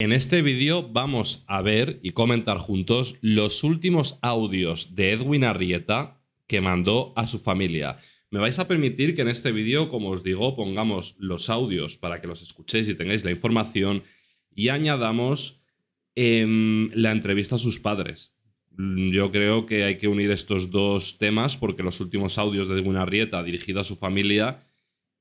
En este vídeo vamos a ver y comentar juntos los últimos audios de Edwin Arrieta que mandó a su familia. Me vais a permitir que en este vídeo, como os digo, pongamos los audios para que los escuchéis y tengáis la información y añadamos em, la entrevista a sus padres. Yo creo que hay que unir estos dos temas porque los últimos audios de Edwin Arrieta dirigidos a su familia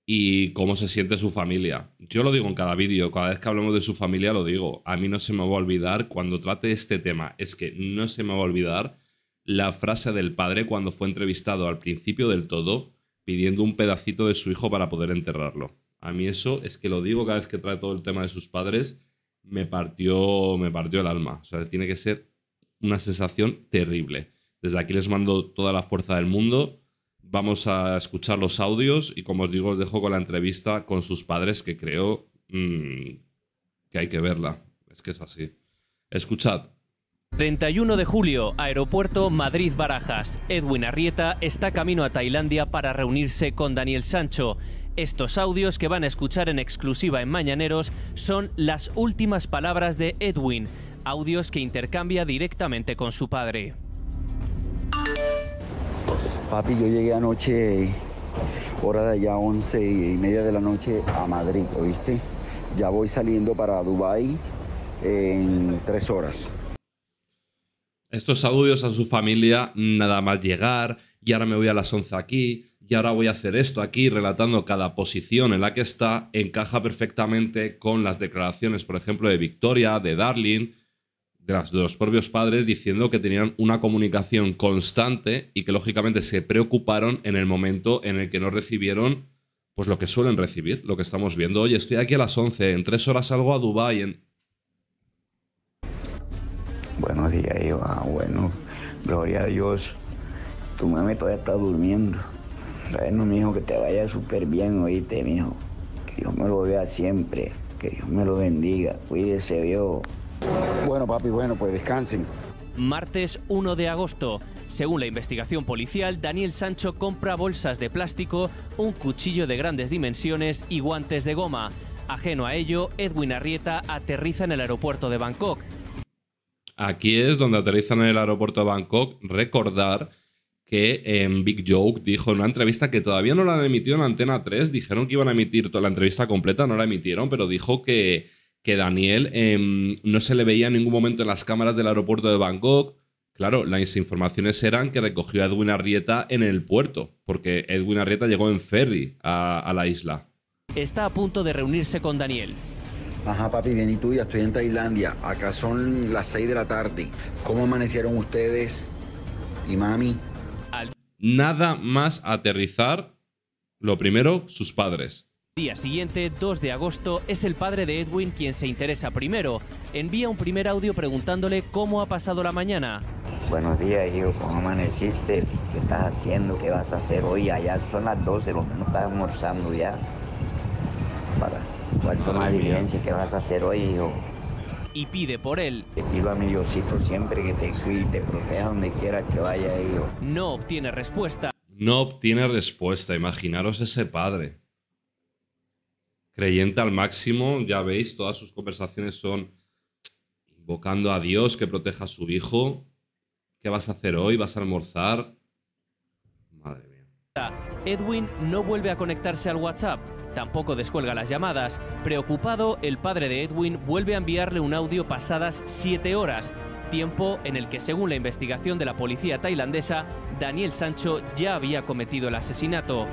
y cómo se siente su familia. Yo lo digo en cada vídeo, cada vez que hablamos de su familia lo digo. A mí no se me va a olvidar cuando trate este tema, es que no se me va a olvidar la frase del padre cuando fue entrevistado al principio del todo pidiendo un pedacito de su hijo para poder enterrarlo. A mí eso es que lo digo cada vez que trae todo el tema de sus padres, me partió, me partió el alma. O sea, tiene que ser una sensación terrible. Desde aquí les mando toda la fuerza del mundo Vamos a escuchar los audios y como os digo, os dejo con la entrevista con sus padres que creo mm, que hay que verla. Es que es así. Escuchad. 31 de julio, Aeropuerto Madrid Barajas. Edwin Arrieta está camino a Tailandia para reunirse con Daniel Sancho. Estos audios que van a escuchar en exclusiva en Mañaneros son las últimas palabras de Edwin, audios que intercambia directamente con su padre. Papi, yo llegué anoche, hora de allá, 11 y media de la noche, a Madrid, ¿viste? Ya voy saliendo para Dubái en tres horas. Estos audios a su familia, nada más llegar, y ahora me voy a las 11 aquí, y ahora voy a hacer esto aquí, relatando cada posición en la que está, encaja perfectamente con las declaraciones, por ejemplo, de Victoria, de Darling, de, los propios padres diciendo que tenían una comunicación constante y que lógicamente se preocuparon en el momento en el que no recibieron pues lo que suelen recibir, lo que estamos viendo. Oye, estoy aquí a las 11, en tres horas salgo a Dubái. En... Buenos días, Iván. Bueno, gloria a Dios. Tu mami todavía está durmiendo. Bueno, mijo, que te vaya súper bien, oíste, mijo. Que Dios me lo vea siempre. Que Dios me lo bendiga. Cuídese, Dios. Bueno, papi, bueno, pues descansen. Martes 1 de agosto. Según la investigación policial, Daniel Sancho compra bolsas de plástico, un cuchillo de grandes dimensiones y guantes de goma. Ajeno a ello, Edwin Arrieta aterriza en el aeropuerto de Bangkok. Aquí es donde aterrizan en el aeropuerto de Bangkok. Recordar que en em, Big Joke dijo en una entrevista que todavía no la han emitido en Antena 3, dijeron que iban a emitir toda la entrevista completa, no la emitieron, pero dijo que que Daniel em, no se le veía en ningún momento en las cámaras del aeropuerto de Bangkok. Claro, las informaciones eran que recogió a Edwin Arrieta en el puerto, porque Edwin Arrieta llegó en ferry a, la isla. Está a punto de reunirse con Daniel. Ajá, papi, bien, y tú, ya estoy en Tailandia. Acá son las 6 de la tarde. ¿Cómo amanecieron ustedes y mami? Nada más aterrizar, lo primero, sus padres. Día siguiente, 2 de agosto, es el padre de Edwin quien se interesa primero. Envía un primer audio preguntándole cómo ha pasado la mañana. Buenos días, hijo. ¿Cómo amaneciste? ¿Qué estás haciendo? ¿Qué vas a hacer hoy? Allá son las 12, lo menos estás almorzando ya. Para, ¿Cuál son las ¿Qué vas a hacer hoy, hijo? Y pide por él. Te pido a mi Diosito siempre que te cuide, te proteja donde quiera que vaya, hijo. No obtiene respuesta. No obtiene respuesta. Imaginaros ese padre creyente al máximo, ya veis, todas sus conversaciones son invocando a Dios que proteja a su hijo. ¿Qué vas a hacer hoy? ¿Vas a almorzar? Madre mía. Edwin no vuelve a conectarse al WhatsApp. Tampoco descuelga las llamadas. Preocupado, el padre de Edwin vuelve a enviarle un audio pasadas siete horas, tiempo en el que, según la investigación de la policía tailandesa, Daniel Sancho ya había cometido el asesinato.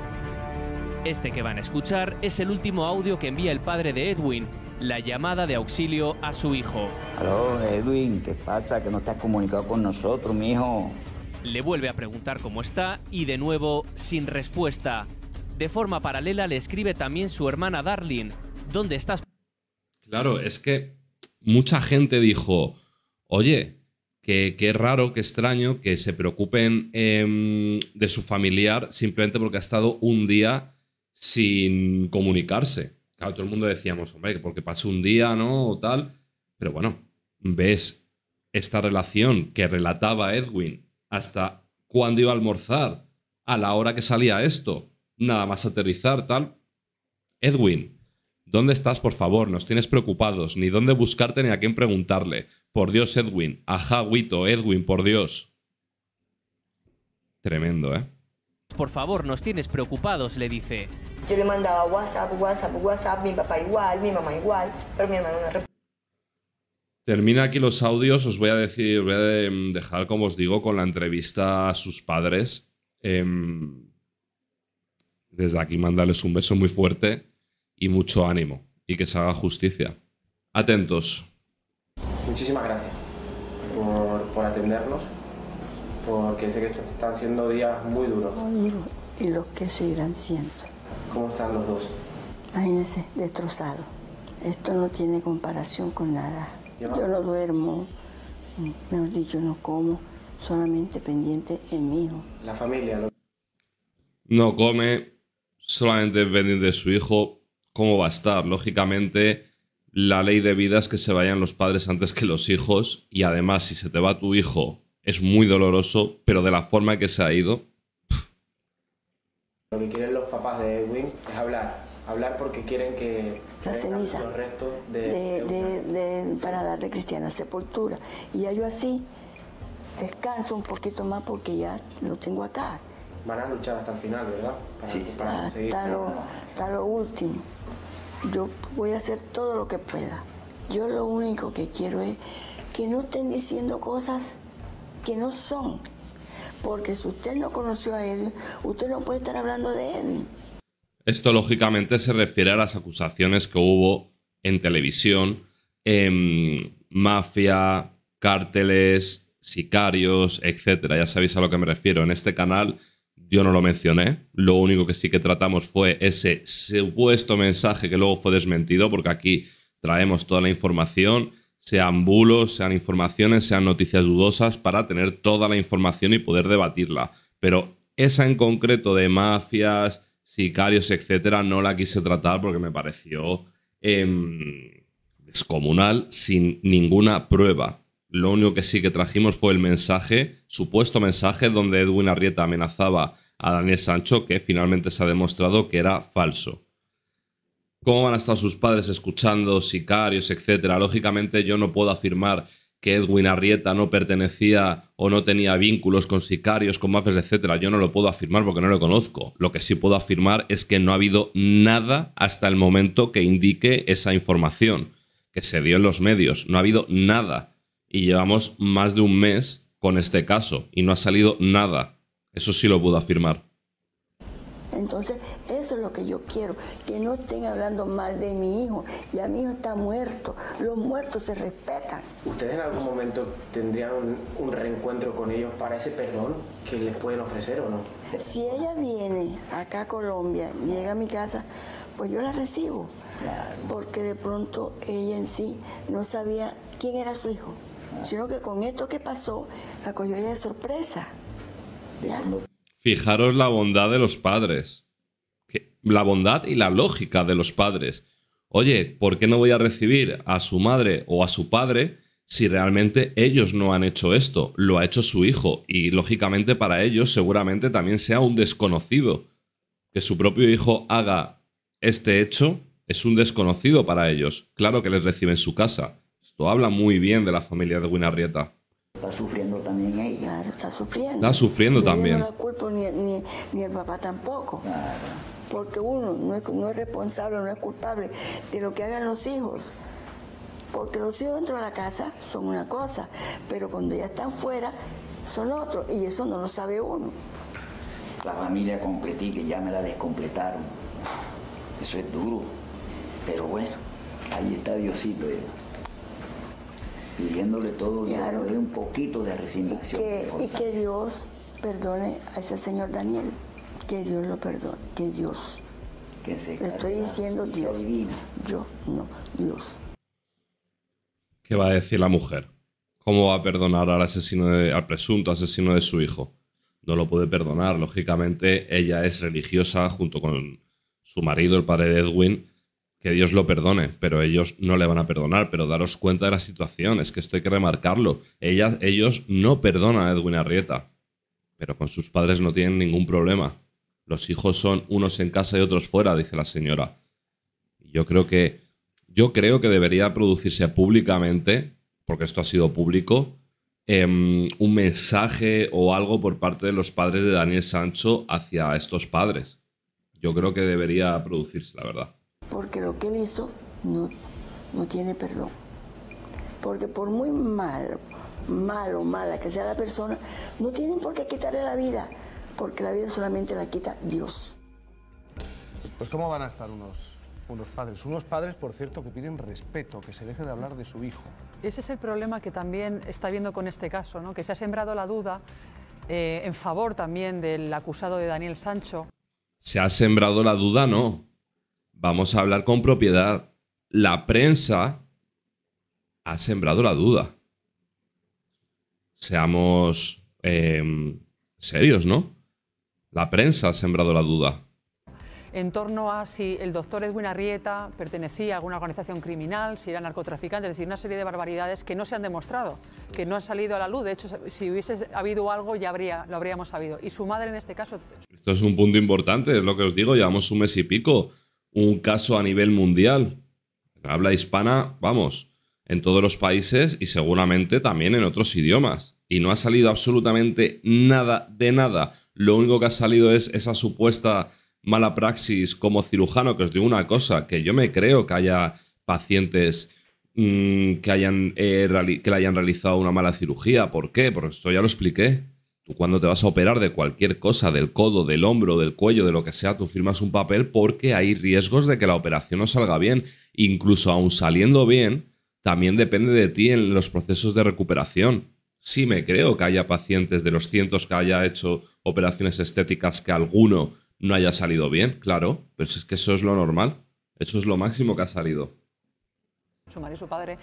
Este que van a escuchar es el último audio que envía el padre de Edwin, la llamada de auxilio a su hijo. Aló, Edwin, ¿qué pasa? Que no estás comunicado con nosotros, mi hijo. Le vuelve a preguntar cómo está y de nuevo sin respuesta. De forma paralela le escribe también su hermana Darlin. ¿dónde estás? Claro, es que mucha gente dijo, oye, que, raro, qué extraño que se preocupen em, de su familiar simplemente porque ha estado un día sin comunicarse. Claro, todo el mundo decíamos, hombre, porque pasó un día, ¿no? O tal. Pero bueno, ves esta relación que relataba Edwin hasta cuándo iba a almorzar, a la hora que salía esto, nada más aterrizar, tal. Edwin, ¿dónde estás, por favor? Nos tienes preocupados, ni dónde buscarte ni a quién preguntarle. Por Dios, Edwin. Ajá, Wito, Edwin, por Dios. Tremendo, ¿eh? Por favor, nos tienes preocupados, le dice. Yo le mandaba WhatsApp, WhatsApp, WhatsApp, mi papá igual, mi mamá igual, pero mi hermano no Termina aquí los audios, os voy a decir, voy a em, dejar, como os digo, con la entrevista a sus padres. Em, desde aquí mandarles un beso muy fuerte y mucho ánimo y que se haga justicia. Atentos. Muchísimas gracias por atendernos porque sé que están siendo días muy duros. y los que seguirán siendo. ¿Cómo están los dos? Imagínense, destrozado Esto no tiene comparación con nada. Yo no duermo, mejor dicho, no como, solamente pendiente en mi hijo. La familia. No come, solamente pendiente de su hijo. ¿Cómo va a estar? Lógicamente, la ley de vida es que se vayan los padres antes que los hijos y además, si se te va tu hijo es muy doloroso, pero de la forma que se ha ido. Lo que quieren los papás de Edwin es hablar, hablar porque quieren que la ceniza este para darle cristiana sepultura. Y ya yo así descanso un poquito más porque ya lo tengo acá. Van a luchar hasta el final, ¿verdad? Para, sí, hasta, lo, hasta lo último. Yo voy a hacer todo lo que pueda. Yo lo único que quiero es que no estén diciendo cosas que no son. Porque si usted no conoció a él, usted no puede estar hablando de él. Esto lógicamente se refiere a las acusaciones que hubo en televisión, en em, mafia, cárteles, sicarios, etc. Ya sabéis a lo que me refiero. En este canal yo no lo mencioné. Lo único que sí que tratamos fue ese supuesto mensaje que luego fue desmentido, porque aquí traemos toda la información sean bulos, sean informaciones, sean noticias dudosas, para tener toda la información y poder debatirla. Pero esa en concreto de mafias, sicarios, etcétera, no la quise tratar porque me pareció em, descomunal sin ninguna prueba. Lo único que sí que trajimos fue el mensaje, supuesto mensaje, donde Edwin Arrieta amenazaba a Daniel Sancho, que finalmente se ha demostrado que era falso cómo van a estar sus padres escuchando sicarios, etcétera. Lógicamente yo no puedo afirmar que Edwin Arrieta no pertenecía o no tenía vínculos con sicarios, con mafias, etcétera. Yo no lo puedo afirmar porque no lo conozco. Lo que sí puedo afirmar es que no ha habido nada hasta el momento que indique esa información que se dio en los medios. No ha habido nada y llevamos más de un mes con este caso y no ha salido nada. Eso sí lo puedo afirmar. Entonces, eso es lo que yo quiero, que no estén hablando mal de mi hijo. Ya mi hijo está muerto, los muertos se respetan. ¿Ustedes en algún momento tendrían un, reencuentro con ellos para ese perdón que les pueden ofrecer o no? Si ella viene acá a Colombia, llega a mi casa, pues yo la recibo. Porque de pronto ella en sí no sabía quién era su hijo, ah. sino que con esto que pasó, la cogió ella de sorpresa. Fijaros la bondad de los padres. La bondad y la lógica de los padres. Oye, ¿por qué no voy a recibir a su madre o a su padre si realmente ellos no han hecho esto? Lo ha hecho su hijo y lógicamente para ellos seguramente también sea un desconocido. Que su propio hijo haga este hecho es un desconocido para ellos. Claro que les recibe en su casa. Esto habla muy bien de la familia de Winarrieta. Está sufriendo también ¿eh? sufriendo. también. no la culpo ni, el papá tampoco. Porque uno no es, responsable, no es culpable de lo que hagan los hijos. Porque los hijos dentro de la casa son una cosa, pero cuando ya están fuera son otro y eso no lo sabe uno. La familia completí que ya me la descompletaron. Eso es duro, pero bueno, ahí está Diosito. Eh pidiéndole un poquito de Y que, Dios perdone a ese señor Daniel, que Dios lo perdone, que Dios. Le estoy diciendo Dios. Yo, no, Dios. ¿Qué va a decir la mujer? ¿Cómo va a perdonar al asesino al presunto asesino de su hijo? No lo puede perdonar, lógicamente ella es religiosa junto con su marido, el padre de Edwin, que Dios lo perdone, pero ellos no le van a perdonar. Pero daros cuenta de la situación, es que esto hay que remarcarlo. ellos no perdonan a Edwin Arrieta, pero con sus padres no tienen ningún problema. Los hijos son unos en casa y otros fuera, dice la señora. Yo creo que, yo creo que debería producirse públicamente, porque esto ha sido público, em, un mensaje o algo por parte de los padres de Daniel Sancho hacia estos padres. Yo creo que debería producirse, la verdad porque lo que él hizo no, no tiene perdón. Porque por muy mal, mal o mala que sea la persona, no tienen por qué quitarle la vida, porque la vida solamente la quita Dios. Pues cómo van a estar unos, unos padres. Unos padres, por cierto, que piden respeto, que se deje de hablar de su hijo. Ese es el problema que también está viendo con este caso, ¿no? que se ha sembrado la duda eh, en favor también del acusado de Daniel Sancho. Se ha sembrado la duda, no vamos a hablar con propiedad. La prensa ha sembrado la duda. Seamos em, serios, ¿no? La prensa ha sembrado la duda. En torno a si el doctor Edwin Arrieta pertenecía a alguna organización criminal, si era narcotraficante, es decir, una serie de barbaridades que no se han demostrado, que no han salido a la luz. De hecho, si hubiese habido algo, ya habría, lo habríamos sabido. Y su madre en este caso. Esto es un punto importante, es lo que os digo, llevamos un mes y pico un caso a nivel mundial. Habla hispana, vamos, en todos los países y seguramente también en otros idiomas. Y no ha salido absolutamente nada de nada. Lo único que ha salido es esa supuesta mala praxis como cirujano, que os digo una cosa, que yo me creo que haya pacientes mm, que, hayan, eh, que le hayan realizado una mala cirugía. ¿Por qué? Porque esto ya lo expliqué. Tú cuando te vas a operar de cualquier cosa, del codo, del hombro, del cuello, de lo que sea, tú firmas un papel porque hay riesgos de que la operación no salga bien. Incluso aún saliendo bien, también depende de ti en los procesos de recuperación. Sí me creo que haya pacientes de los cientos que haya hecho operaciones estéticas que alguno no haya salido bien, claro, pero es que eso es lo normal. Eso es lo máximo que ha salido. Su madre y su padre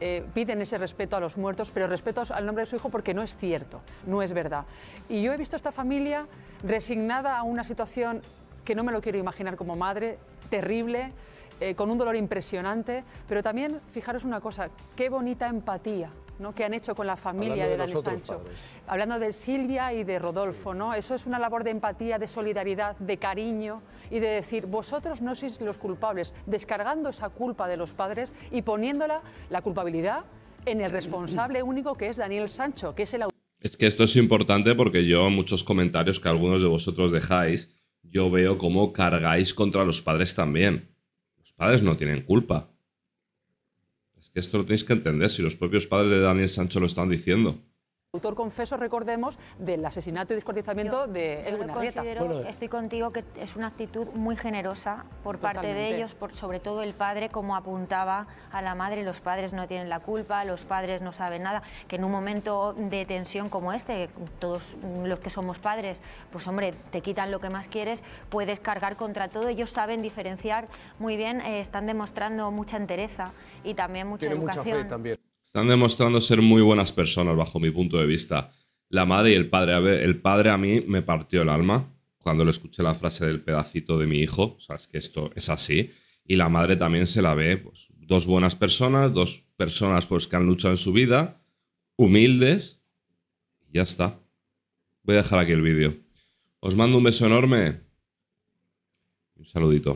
eh, piden ese respeto a los muertos, pero respeto al nombre de su hijo porque no es cierto, no es verdad. Y yo he visto a esta familia resignada a una situación que no me lo quiero imaginar como madre, terrible, eh, con un dolor impresionante, pero también, fijaros una cosa, qué bonita empatía que han hecho con la familia de, Daniel Sancho. Hablando de Silvia y de Rodolfo, ¿no? Eso es una labor de empatía, de solidaridad, de cariño y de decir, vosotros no sois los culpables, descargando esa culpa de los padres y poniéndola, la culpabilidad, en el responsable único que es Daniel Sancho, que es el autor. Es que esto es importante porque yo muchos comentarios que algunos de vosotros dejáis, yo veo cómo cargáis contra los padres también. Los padres no tienen culpa que esto lo tenéis que entender, si los propios padres de Daniel Sancho lo están diciendo. Autor confeso, recordemos, del asesinato y descuartizamiento de Edwin yo eh. estoy contigo, que es una actitud muy generosa por parte de ellos, sobre todo el padre, como apuntaba a la madre, los padres no tienen la culpa, los padres no saben nada, que en un momento de tensión como este, todos los que somos padres, pues hombre, te quitan lo que más quieres, puedes cargar contra todo, ellos saben diferenciar muy bien, eh, están demostrando mucha entereza y también mucha educación. fe también. Están demostrando ser muy buenas personas bajo mi punto de vista. La madre y el padre. el padre a mí me partió el alma cuando le escuché la frase del pedacito de mi hijo. O sea, es que esto es así. Y la madre también se la ve. Pues, dos buenas personas, dos personas pues, que han luchado en su vida, humildes. Y ya está. Voy a dejar aquí el vídeo. Os mando un beso enorme. Un saludito.